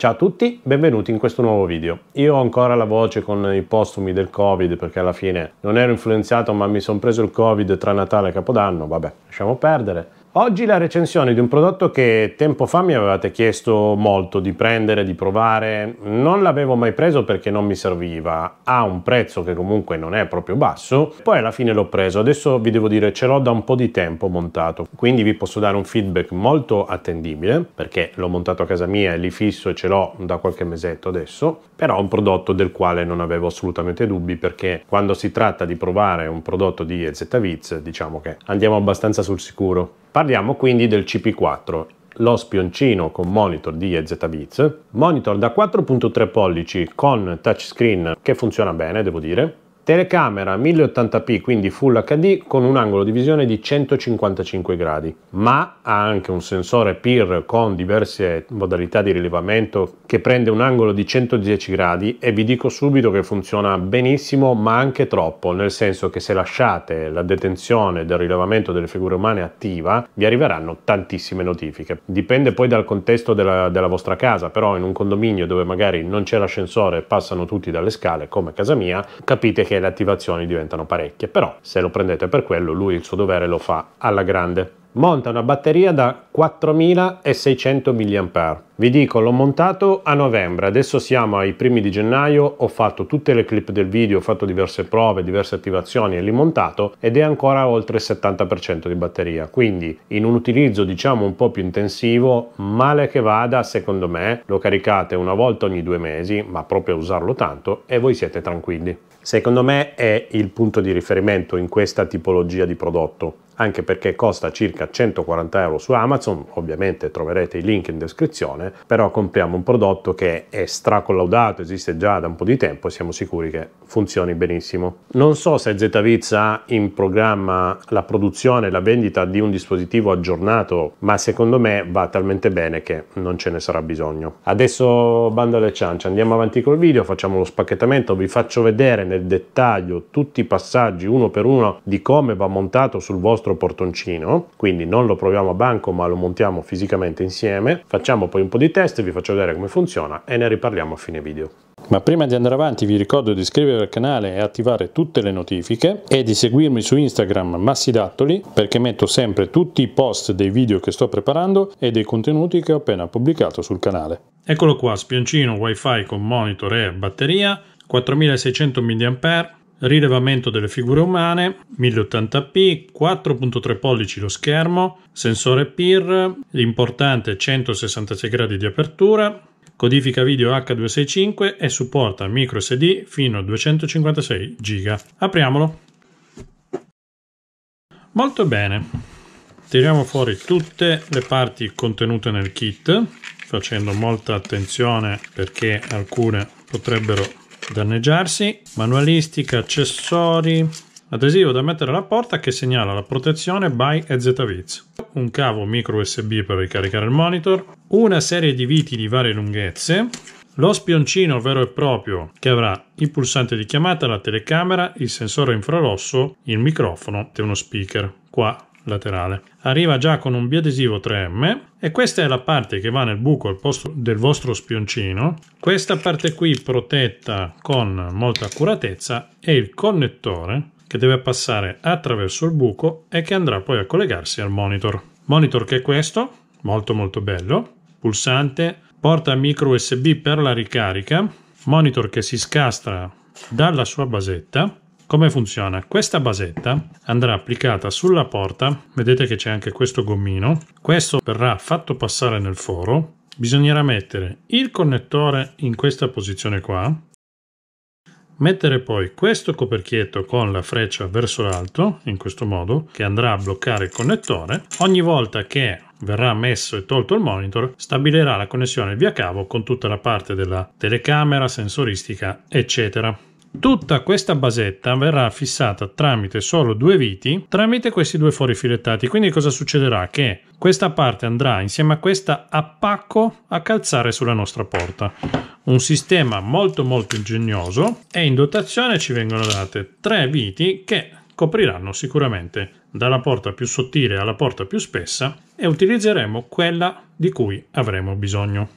Ciao a tutti, benvenuti in questo nuovo video. Io ho ancora la voce con i postumi del Covid perché alla fine non ero influenzato ma mi sono preso il Covid tra Natale e Capodanno, vabbè, lasciamo perdere. Oggi la recensione di un prodotto che tempo fa mi avevate chiesto molto di prendere, di provare, non l'avevo mai preso perché non mi serviva, ha un prezzo che comunque non è proprio basso, poi alla fine l'ho preso, adesso vi devo dire ce l'ho da un po' di tempo montato, quindi vi posso dare un feedback molto attendibile perché l'ho montato a casa mia, è lì fisso e ce l'ho da qualche mesetto adesso, però è un prodotto del quale non avevo assolutamente dubbi perché quando si tratta di provare un prodotto di EZViz diciamo che andiamo abbastanza sul sicuro. Parliamo quindi del CP4, lo spioncino con monitor di EZBits, monitor da 4.3 pollici con touchscreen che funziona bene, devo dire, Telecamera 1080p quindi Full HD con un angolo di visione di 155 gradi, ma ha anche un sensore PIR con diverse modalità di rilevamento che prende un angolo di 110 gradi e vi dico subito che funziona benissimo ma anche troppo, nel senso che se lasciate la detenzione del rilevamento delle figure umane attiva vi arriveranno tantissime notifiche. Dipende poi dal contesto della, della vostra casa, però in un condominio dove magari non c'è l'ascensore e passano tutti dalle scale come casa mia, capite che le attivazioni diventano parecchie, però se lo prendete per quello lui il suo dovere lo fa alla grande. Monta una batteria da 4600 mAh vi dico, l'ho montato a novembre, adesso siamo ai primi di gennaio, ho fatto tutte le clip del video, ho fatto diverse prove, diverse attivazioni e l'ho montato ed è ancora oltre il 70% di batteria. Quindi in un utilizzo diciamo un po' più intensivo, male che vada, secondo me, lo caricate una volta ogni due mesi, ma proprio a usarlo tanto e voi siete tranquilli. Secondo me è il punto di riferimento in questa tipologia di prodotto anche perché costa circa 140 euro su Amazon, ovviamente troverete i link in descrizione però compriamo un prodotto che è stracollaudato, esiste già da un po' di tempo, e siamo sicuri che funzioni benissimo. Non so se ZViz ha in programma la produzione e la vendita di un dispositivo aggiornato, ma secondo me va talmente bene che non ce ne sarà bisogno. Adesso bando alle ciance, andiamo avanti col video, facciamo lo spacchettamento, vi faccio vedere nel dettaglio tutti i passaggi uno per uno di come va montato sul vostro portoncino, quindi non lo proviamo a banco ma lo montiamo fisicamente insieme, facciamo poi un po' di di test, vi faccio vedere come funziona e ne riparliamo a fine video. Ma prima di andare avanti vi ricordo di iscrivervi al canale e attivare tutte le notifiche e di seguirmi su Instagram Massidattoli perché metto sempre tutti i post dei video che sto preparando e dei contenuti che ho appena pubblicato sul canale. Eccolo qua, spioncino wifi con monitor e batteria, 4600 mAh, Rilevamento delle figure umane, 1080p, 4.3 pollici lo schermo, sensore PIR, importante 166 gradi di apertura, codifica video H265 e supporta micro SD fino a 256 GB. Apriamolo. Molto bene. Tiriamo fuori tutte le parti contenute nel kit, facendo molta attenzione perché alcune potrebbero danneggiarsi, manualistica, accessori, adesivo da mettere alla porta che segnala la protezione by EZViz, un cavo micro USB per ricaricare il monitor, una serie di viti di varie lunghezze, lo spioncino vero e proprio che avrà il pulsante di chiamata, la telecamera, il sensore infrarosso, il microfono e uno speaker. Qua laterale. Arriva già con un biadesivo 3M e questa è la parte che va nel buco al posto del vostro spioncino. Questa parte qui protetta con molta accuratezza è il connettore che deve passare attraverso il buco e che andrà poi a collegarsi al monitor. Monitor che è questo, molto molto bello, pulsante, porta micro USB per la ricarica, monitor che si scastra dalla sua basetta come funziona? Questa basetta andrà applicata sulla porta, vedete che c'è anche questo gommino, questo verrà fatto passare nel foro, bisognerà mettere il connettore in questa posizione qua, mettere poi questo coperchietto con la freccia verso l'alto, in questo modo, che andrà a bloccare il connettore, ogni volta che verrà messo e tolto il monitor, stabilirà la connessione via cavo con tutta la parte della telecamera, sensoristica, eccetera. Tutta questa basetta verrà fissata tramite solo due viti, tramite questi due fori filettati. Quindi cosa succederà? Che questa parte andrà insieme a questa a pacco a calzare sulla nostra porta. Un sistema molto molto ingegnoso e in dotazione ci vengono date tre viti che copriranno sicuramente dalla porta più sottile alla porta più spessa e utilizzeremo quella di cui avremo bisogno.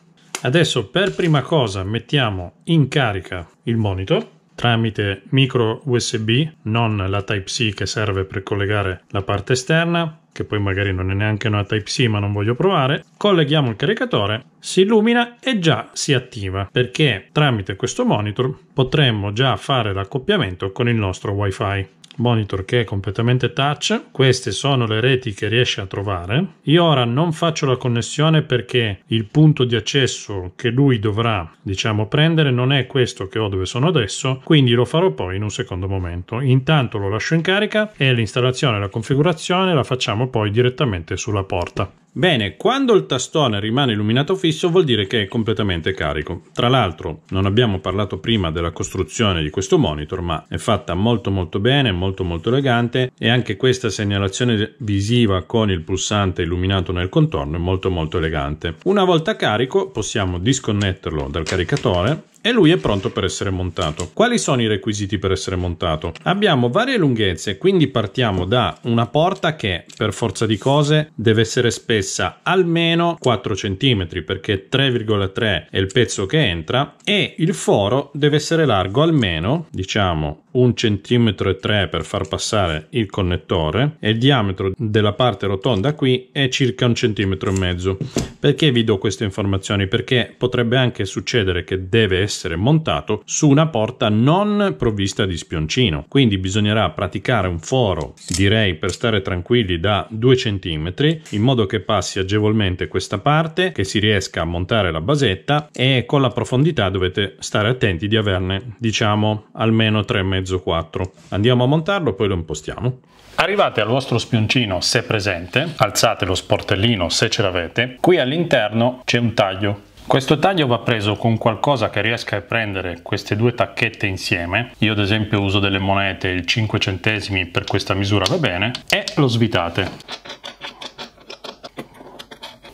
Adesso per prima cosa mettiamo in carica il monitor tramite micro USB, non la Type-C che serve per collegare la parte esterna, che poi magari non è neanche una Type-C ma non voglio provare, colleghiamo il caricatore, si illumina e già si attiva, perché tramite questo monitor potremmo già fare l'accoppiamento con il nostro Wi-Fi monitor che è completamente touch. Queste sono le reti che riesce a trovare. Io ora non faccio la connessione perché il punto di accesso che lui dovrà, diciamo, prendere non è questo che ho dove sono adesso, quindi lo farò poi in un secondo momento. Intanto lo lascio in carica e l'installazione e la configurazione la facciamo poi direttamente sulla porta. Bene, quando il tastone rimane illuminato fisso vuol dire che è completamente carico. Tra l'altro non abbiamo parlato prima della costruzione di questo monitor, ma è fatta molto molto bene, molto molto elegante e anche questa segnalazione visiva con il pulsante illuminato nel contorno è molto molto elegante. Una volta carico possiamo disconnetterlo dal caricatore e lui è pronto per essere montato. Quali sono i requisiti per essere montato? Abbiamo varie lunghezze, quindi partiamo da una porta che per forza di cose deve essere spessa almeno 4 cm perché 3,3 è il pezzo che entra e il foro deve essere largo almeno, diciamo, 1,3 cm per far passare il connettore e il diametro della parte rotonda qui è circa un centimetro e mezzo. Perché vi do queste informazioni? Perché potrebbe anche succedere che deve essere essere montato su una porta non provvista di spioncino. Quindi bisognerà praticare un foro, direi per stare tranquilli, da 2 cm in modo che passi agevolmente questa parte, che si riesca a montare la basetta e con la profondità dovete stare attenti di averne diciamo almeno 3,5-4. Andiamo a montarlo, poi lo impostiamo. Arrivate al vostro spioncino se presente, alzate lo sportellino se ce l'avete, qui all'interno c'è un taglio questo taglio va preso con qualcosa che riesca a prendere queste due tacchette insieme. Io ad esempio uso delle monete, il 5 centesimi per questa misura va bene, e lo svitate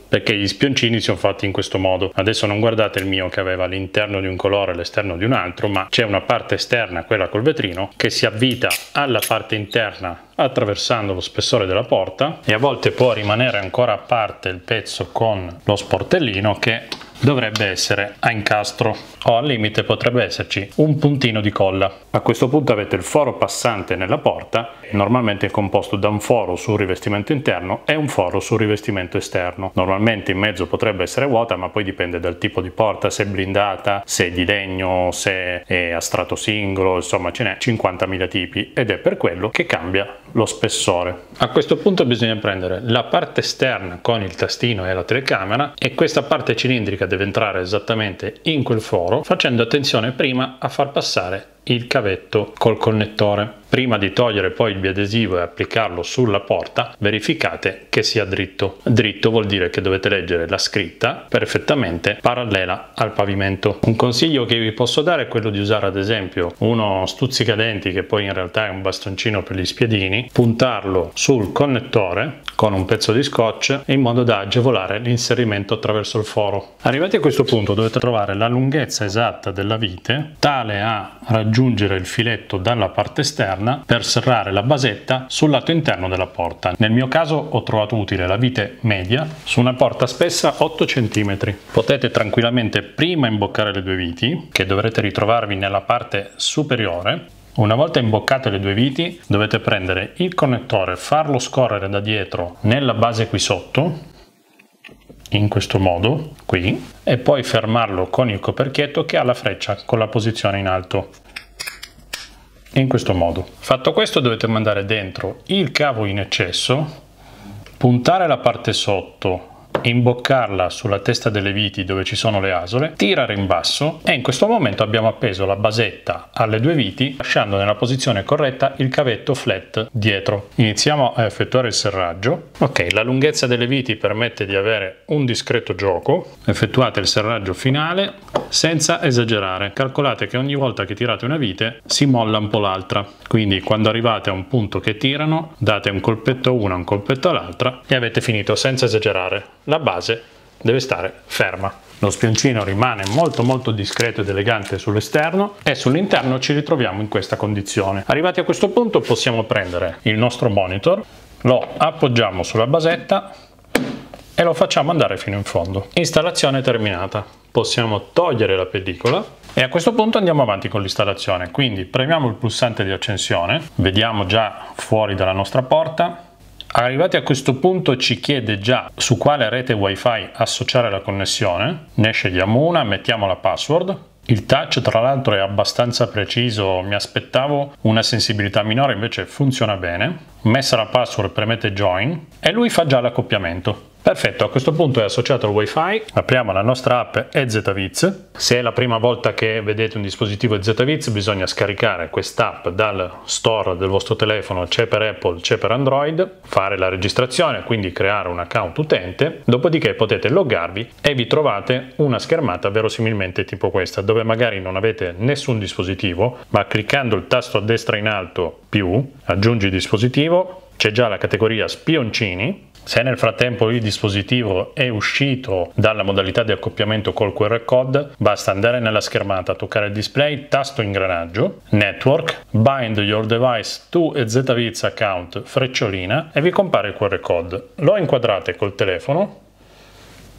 perché gli spioncini sono fatti in questo modo. Adesso non guardate il mio che aveva l'interno di un colore e l'esterno di un altro, ma c'è una parte esterna, quella col vetrino, che si avvita alla parte interna attraversando lo spessore della porta e a volte può rimanere ancora a parte il pezzo con lo sportellino che dovrebbe essere a incastro o al limite potrebbe esserci un puntino di colla. A questo punto avete il foro passante nella porta, normalmente è composto da un foro sul rivestimento interno e un foro sul rivestimento esterno. Normalmente in mezzo potrebbe essere vuota ma poi dipende dal tipo di porta, se è blindata, se è di legno, se è a strato singolo, insomma ce n'è 50.000 tipi ed è per quello che cambia lo spessore. A questo punto bisogna prendere la parte esterna con il tastino e la telecamera e questa parte cilindrica deve entrare esattamente in quel foro facendo attenzione prima a far passare il cavetto col connettore. Prima di togliere poi il biadesivo e applicarlo sulla porta, verificate che sia dritto. Dritto vuol dire che dovete leggere la scritta perfettamente parallela al pavimento. Un consiglio che vi posso dare è quello di usare ad esempio uno stuzzicadenti che poi in realtà è un bastoncino per gli spiedini, puntarlo sul connettore con un pezzo di scotch in modo da agevolare l'inserimento attraverso il foro. Arrivati a questo punto dovete trovare la lunghezza esatta della vite tale a raggiungere aggiungere il filetto dalla parte esterna per serrare la basetta sul lato interno della porta. Nel mio caso ho trovato utile la vite media su una porta spessa 8 cm. Potete tranquillamente prima imboccare le due viti, che dovrete ritrovarvi nella parte superiore, una volta imboccate le due viti dovete prendere il connettore, farlo scorrere da dietro nella base qui sotto, in questo modo, qui, e poi fermarlo con il coperchietto che ha la freccia con la posizione in alto in questo modo. Fatto questo dovete mandare dentro il cavo in eccesso, puntare la parte sotto imboccarla sulla testa delle viti dove ci sono le asole, tirare in basso e in questo momento abbiamo appeso la basetta alle due viti lasciando nella posizione corretta il cavetto flat dietro. Iniziamo a effettuare il serraggio. Ok, la lunghezza delle viti permette di avere un discreto gioco. Effettuate il serraggio finale senza esagerare. Calcolate che ogni volta che tirate una vite si molla un po' l'altra. Quindi quando arrivate a un punto che tirano date un colpetto a una, un colpetto all'altra e avete finito senza esagerare la base deve stare ferma. Lo spioncino rimane molto molto discreto ed elegante sull'esterno e sull'interno ci ritroviamo in questa condizione. Arrivati a questo punto possiamo prendere il nostro monitor, lo appoggiamo sulla basetta e lo facciamo andare fino in fondo. Installazione terminata. Possiamo togliere la pellicola e a questo punto andiamo avanti con l'installazione. Quindi premiamo il pulsante di accensione, vediamo già fuori dalla nostra porta, Arrivati a questo punto ci chiede già su quale rete wifi associare la connessione, ne scegliamo una, mettiamo la password, il touch tra l'altro è abbastanza preciso, mi aspettavo una sensibilità minore, invece funziona bene. Messa la password premete join e lui fa già l'accoppiamento. Perfetto, a questo punto è associato al wifi, apriamo la nostra app EZViz. Se è la prima volta che vedete un dispositivo EZViz bisogna scaricare quest'app dal store del vostro telefono, c'è per Apple, c'è per Android, fare la registrazione, quindi creare un account utente, dopodiché potete loggarvi e vi trovate una schermata verosimilmente tipo questa, dove magari non avete nessun dispositivo, ma cliccando il tasto a destra in alto più, aggiungi dispositivo, c'è già la categoria spioncini se nel frattempo il dispositivo è uscito dalla modalità di accoppiamento col QR code, basta andare nella schermata, toccare il display, tasto ingranaggio, network, bind your device to a ZVIZ account, frecciolina e vi compare il QR code. Lo inquadrate col telefono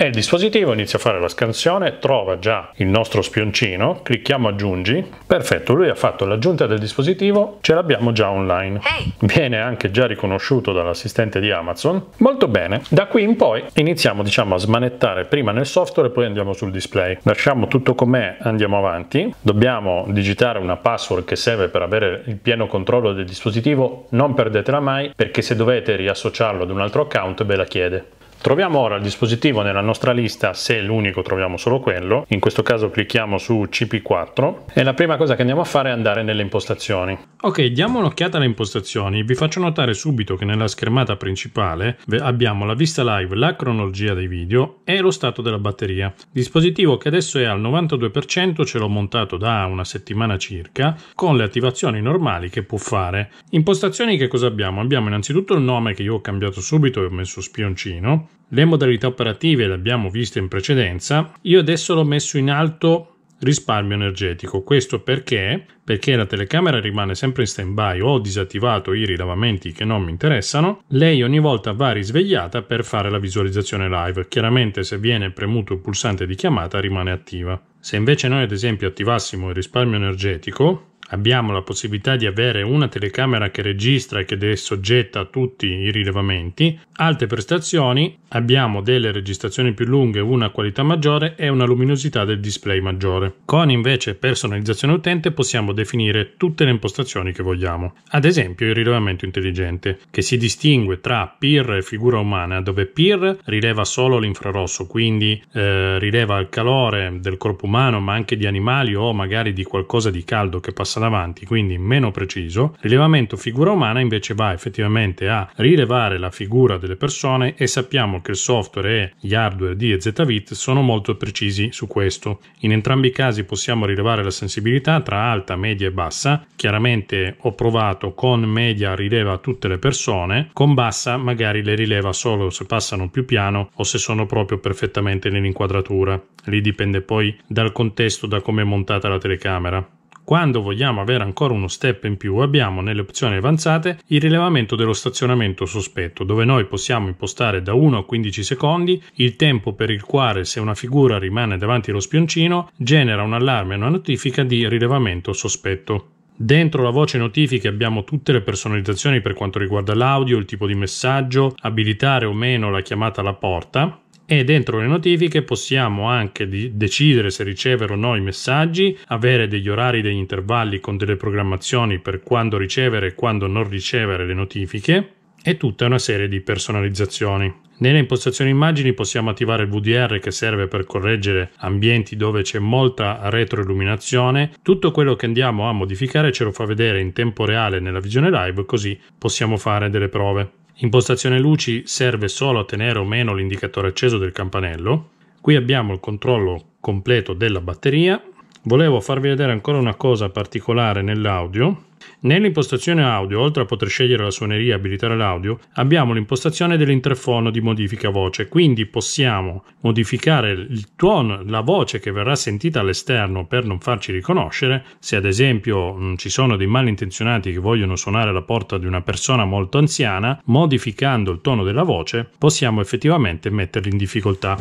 e il dispositivo inizia a fare la scansione, trova già il nostro spioncino, clicchiamo aggiungi, perfetto, lui ha fatto l'aggiunta del dispositivo, ce l'abbiamo già online. Hey. Viene anche già riconosciuto dall'assistente di Amazon. Molto bene, da qui in poi iniziamo diciamo a smanettare prima nel software e poi andiamo sul display. Lasciamo tutto com'è, andiamo avanti, dobbiamo digitare una password che serve per avere il pieno controllo del dispositivo, non perdetela mai perché se dovete riassociarlo ad un altro account ve la chiede. Troviamo ora il dispositivo nella nostra lista, se è l'unico troviamo solo quello, in questo caso clicchiamo su CP4 e la prima cosa che andiamo a fare è andare nelle impostazioni. Ok, diamo un'occhiata alle impostazioni, vi faccio notare subito che nella schermata principale abbiamo la vista live, la cronologia dei video e lo stato della batteria. Dispositivo che adesso è al 92%, ce l'ho montato da una settimana circa, con le attivazioni normali che può fare. Impostazioni che cosa abbiamo? Abbiamo innanzitutto il nome che io ho cambiato subito e ho messo spioncino, le modalità operative le abbiamo viste in precedenza, io adesso l'ho messo in alto risparmio energetico. Questo perché? Perché la telecamera rimane sempre in stand-by, ho disattivato i rilavamenti che non mi interessano, lei ogni volta va risvegliata per fare la visualizzazione live. Chiaramente se viene premuto il pulsante di chiamata rimane attiva. Se invece noi ad esempio attivassimo il risparmio energetico, abbiamo la possibilità di avere una telecamera che registra e che è soggetta a tutti i rilevamenti, alte prestazioni, abbiamo delle registrazioni più lunghe, una qualità maggiore e una luminosità del display maggiore. Con invece personalizzazione utente possiamo definire tutte le impostazioni che vogliamo, ad esempio il rilevamento intelligente, che si distingue tra PIR e figura umana, dove PIR rileva solo l'infrarosso, quindi eh, rileva il calore del corpo umano ma anche di animali o magari di qualcosa di caldo che passa passa davanti, quindi meno preciso. Rilevamento figura umana invece va effettivamente a rilevare la figura delle persone e sappiamo che il software e gli hardware di EZVIT sono molto precisi su questo. In entrambi i casi possiamo rilevare la sensibilità tra alta, media e bassa. Chiaramente ho provato con media rileva tutte le persone, con bassa magari le rileva solo se passano più piano o se sono proprio perfettamente nell'inquadratura. Lì dipende poi dal contesto, da come è montata la telecamera. Quando vogliamo avere ancora uno step in più abbiamo nelle opzioni avanzate il rilevamento dello stazionamento sospetto dove noi possiamo impostare da 1 a 15 secondi il tempo per il quale se una figura rimane davanti allo spioncino genera un allarme e una notifica di rilevamento sospetto. Dentro la voce notifiche abbiamo tutte le personalizzazioni per quanto riguarda l'audio, il tipo di messaggio, abilitare o meno la chiamata alla porta, e dentro le notifiche possiamo anche decidere se ricevere o no i messaggi, avere degli orari, degli intervalli con delle programmazioni per quando ricevere e quando non ricevere le notifiche e tutta una serie di personalizzazioni. Nelle impostazioni immagini possiamo attivare il VDR che serve per correggere ambienti dove c'è molta retroilluminazione. Tutto quello che andiamo a modificare ce lo fa vedere in tempo reale nella visione live così possiamo fare delle prove. Impostazione luci serve solo a tenere o meno l'indicatore acceso del campanello. Qui abbiamo il controllo completo della batteria. Volevo farvi vedere ancora una cosa particolare nell'audio Nell'impostazione audio, oltre a poter scegliere la suoneria e abilitare l'audio, abbiamo l'impostazione dell'interfono di modifica voce, quindi possiamo modificare il tuono, la voce che verrà sentita all'esterno per non farci riconoscere, se ad esempio mh, mm, ci sono dei malintenzionati che vogliono suonare la porta di una persona molto anziana, modificando il tono della voce possiamo effettivamente metterli in difficoltà.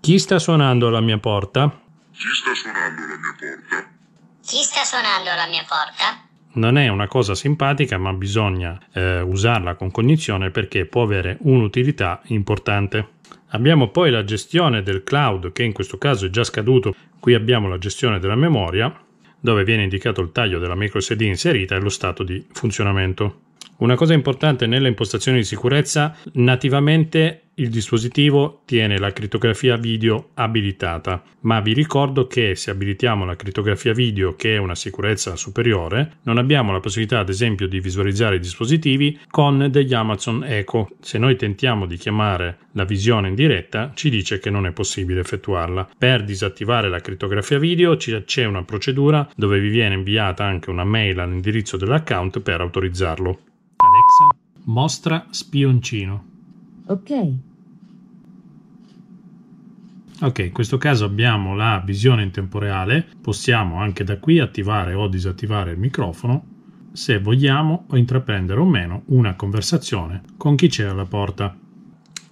Chi sta suonando alla mia porta? Chi sta suonando alla mia porta? Chi sta suonando alla mia porta? non è una cosa simpatica, ma bisogna eh, usarla con cognizione perché può avere un'utilità importante. Abbiamo poi la gestione del cloud, che in questo caso è già scaduto. Qui abbiamo la gestione della memoria, dove viene indicato il taglio della micro SD inserita e lo stato di funzionamento. Una cosa importante nelle impostazioni di sicurezza, nativamente il dispositivo tiene la crittografia video abilitata, ma vi ricordo che se abilitiamo la crittografia video, che è una sicurezza superiore, non abbiamo la possibilità, ad esempio, di visualizzare i dispositivi con degli Amazon Echo. Se noi tentiamo di chiamare la visione in diretta, ci dice che non è possibile effettuarla. Per disattivare la crittografia video c'è una procedura dove vi viene inviata anche una mail all'indirizzo dell'account per autorizzarlo. Alexa, mostra spioncino. Ok. Ok, in questo caso abbiamo la visione in tempo reale, possiamo anche da qui attivare o disattivare il microfono se vogliamo o intraprendere o meno una conversazione con chi c'è alla porta.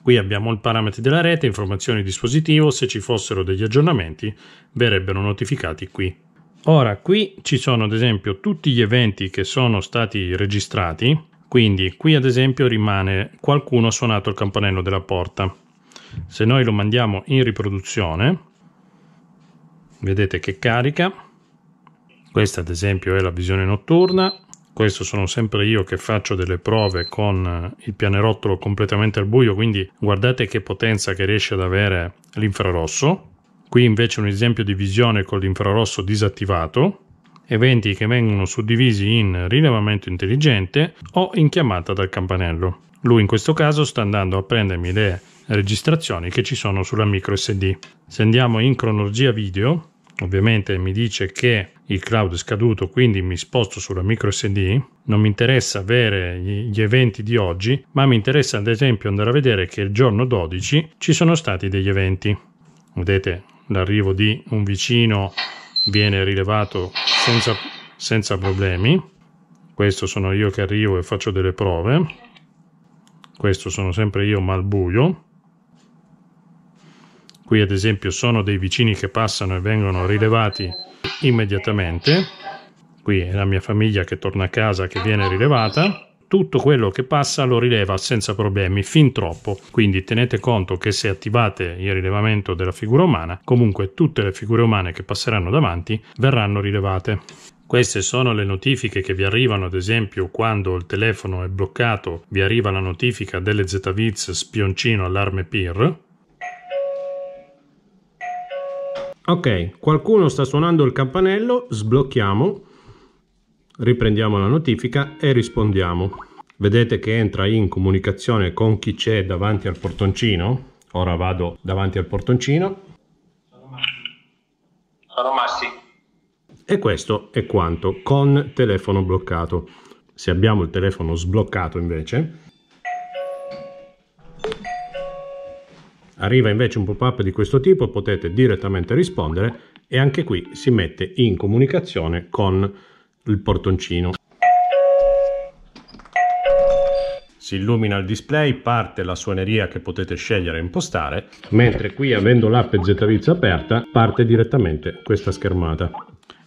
Qui abbiamo il parametri della rete, informazioni dispositivo, se ci fossero degli aggiornamenti verrebbero notificati qui. Ora qui ci sono ad esempio tutti gli eventi che sono stati registrati quindi qui ad esempio rimane qualcuno ha suonato il campanello della porta. Se noi lo mandiamo in riproduzione, vedete che carica. Questa ad esempio è la visione notturna. Questo sono sempre io che faccio delle prove con eh, il pianerottolo completamente al buio, quindi guardate che potenza che riesce ad avere l'infrarosso. Qui invece un esempio di visione con l'infrarosso disattivato eventi che vengono suddivisi in rilevamento intelligente o in chiamata dal campanello. Lui in questo caso sta andando a prendermi le registrazioni che ci sono sulla micro SD. Se andiamo in cronologia video, ovviamente mi dice che il cloud è scaduto, quindi mi sposto sulla micro SD. Non mi interessa avere gli eventi di oggi, ma mi interessa ad esempio andare a vedere che il giorno 12 ci sono stati degli eventi. Vedete l'arrivo di un vicino viene rilevato senza, senza problemi. Questo sono io che arrivo e faccio delle prove. Questo sono sempre io ma al buio. Qui ad esempio sono dei vicini che passano e vengono rilevati immediatamente. Qui è la mia famiglia che torna a casa che viene rilevata tutto quello che passa lo rileva senza problemi, fin troppo. Quindi tenete conto che se attivate il rilevamento della figura umana, comunque tutte le figure umane che passeranno davanti verranno rilevate. Queste sono le notifiche che vi arrivano, ad esempio, quando il telefono è bloccato, vi arriva la notifica delle ZVIZ spioncino allarme PIR. Ok, qualcuno sta suonando il campanello, sblocchiamo. Riprendiamo la notifica e rispondiamo. Vedete che entra in comunicazione con chi c'è davanti al portoncino? Ora vado davanti al portoncino. Sono Massi. E questo è quanto con telefono bloccato. Se abbiamo il telefono sbloccato invece, Arriva invece un pop-up di questo tipo, potete direttamente rispondere e anche qui si mette in comunicazione con il portoncino. Si illumina il display, parte la suoneria che potete scegliere e impostare, mentre qui avendo l'app ZViz aperta parte direttamente questa schermata.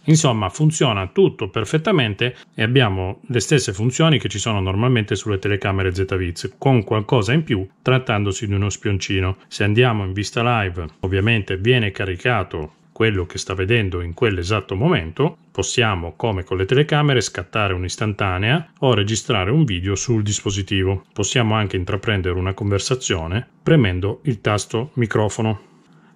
Insomma, funziona tutto perfettamente e abbiamo le stesse funzioni che ci sono normalmente sulle telecamere ZViz, con qualcosa in più trattandosi di uno spioncino. Se andiamo in vista live, ovviamente viene caricato quello che sta vedendo in quell'esatto momento, possiamo, come con le telecamere, scattare un'istantanea o registrare un video sul dispositivo. Possiamo anche intraprendere una conversazione premendo il tasto microfono.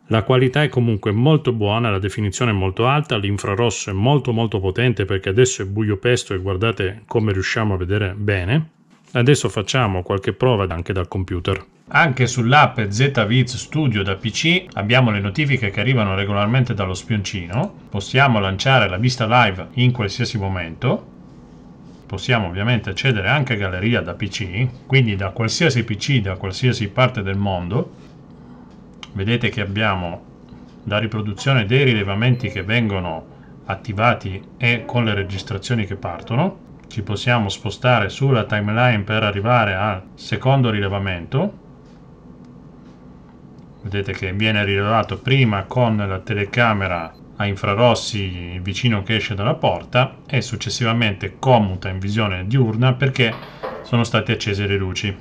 La qualità è comunque molto buona, la definizione è molto alta, l'infrarosso è molto molto potente perché adesso è buio pesto e guardate come riusciamo a vedere bene. Adesso facciamo qualche prova anche dal computer. Anche sull'app ZViz Studio da PC abbiamo le notifiche che arrivano regolarmente dallo spioncino. Possiamo lanciare la vista live in qualsiasi momento. Possiamo ovviamente accedere anche a galleria da PC, quindi da qualsiasi PC, da qualsiasi parte del mondo. Vedete che abbiamo la riproduzione dei rilevamenti che vengono attivati e con le registrazioni che partono ci possiamo spostare sulla timeline per arrivare al secondo rilevamento vedete che viene rilevato prima con la telecamera a infrarossi vicino che esce dalla porta e successivamente commuta in visione diurna perché sono state accese le luci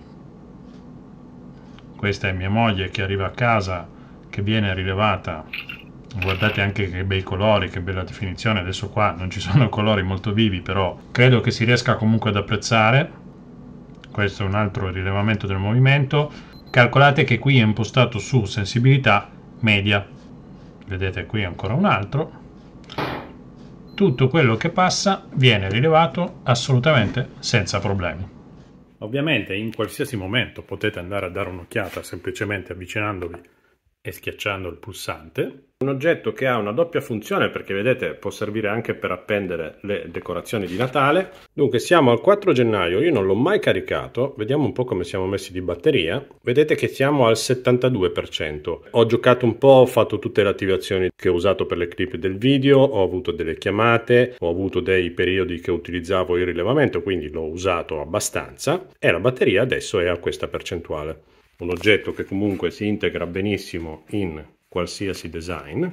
questa è mia moglie che arriva a casa che viene rilevata guardate anche che bei colori, che bella definizione, adesso qua non ci sono colori molto vivi però credo che si riesca comunque ad apprezzare, questo è un altro rilevamento del movimento, calcolate che qui è impostato su sensibilità media, vedete qui ancora un altro, tutto quello che passa viene rilevato assolutamente senza problemi. Ovviamente in qualsiasi momento potete andare a dare un'occhiata semplicemente avvicinandovi e schiacciando il pulsante un oggetto che ha una doppia funzione perché vedete può servire anche per appendere le decorazioni di Natale. Dunque siamo al 4 gennaio, io non l'ho mai caricato, vediamo un po' come siamo messi di batteria. Vedete che siamo al 72%. Ho giocato un po', ho fatto tutte le attivazioni che ho usato per le clip del video, ho avuto delle chiamate, ho avuto dei periodi che utilizzavo il rilevamento, quindi l'ho usato abbastanza e la batteria adesso è a questa percentuale. Un oggetto che comunque si integra benissimo in qualsiasi design,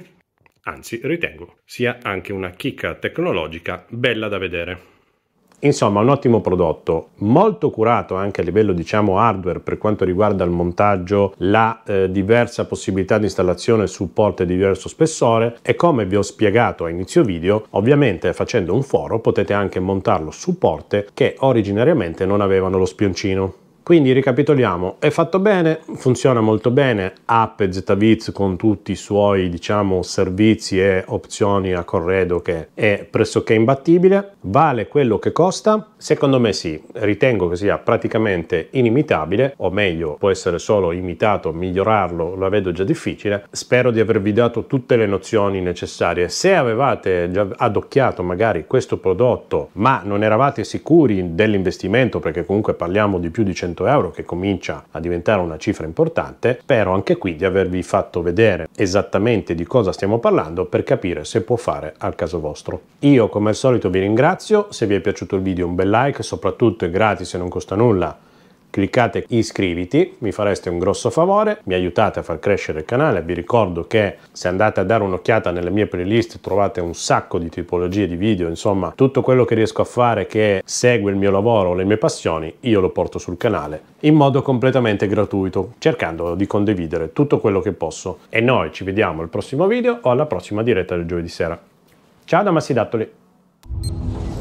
anzi ritengo sia anche una chicca tecnologica bella da vedere. Insomma, un ottimo prodotto, molto curato anche a livello diciamo hardware per quanto riguarda il montaggio, la eh, diversa possibilità di installazione su porte di diverso spessore e come vi ho spiegato a inizio video, ovviamente facendo un foro potete anche montarlo su porte che originariamente non avevano lo spioncino. Quindi ricapitoliamo, è fatto bene, funziona molto bene, app ZViz con tutti i suoi diciamo, servizi e opzioni a corredo che è pressoché imbattibile, vale quello che costa? Secondo me sì, ritengo che sia praticamente inimitabile, o meglio può essere solo imitato, migliorarlo la vedo già difficile, spero di avervi dato tutte le nozioni necessarie. Se avevate già adocchiato magari questo prodotto ma non eravate sicuri dell'investimento perché comunque parliamo di più di 100 500 euro che comincia a diventare una cifra importante, spero anche qui di avervi fatto vedere esattamente di cosa stiamo parlando per capire se può fare al caso vostro. Io come al solito vi ringrazio, se vi è piaciuto il video un bel like, soprattutto è gratis e non costa nulla cliccate iscriviti, mi fareste un grosso favore, mi aiutate a far crescere il canale, vi ricordo che se andate a dare un'occhiata nelle mie playlist trovate un sacco di tipologie di video, insomma tutto quello che riesco a fare che segue il mio lavoro, le mie passioni, io lo porto sul canale in modo completamente gratuito, cercando di condividere tutto quello che posso. E noi ci vediamo al prossimo video o alla prossima diretta del giovedì sera. Ciao da Massidattoli!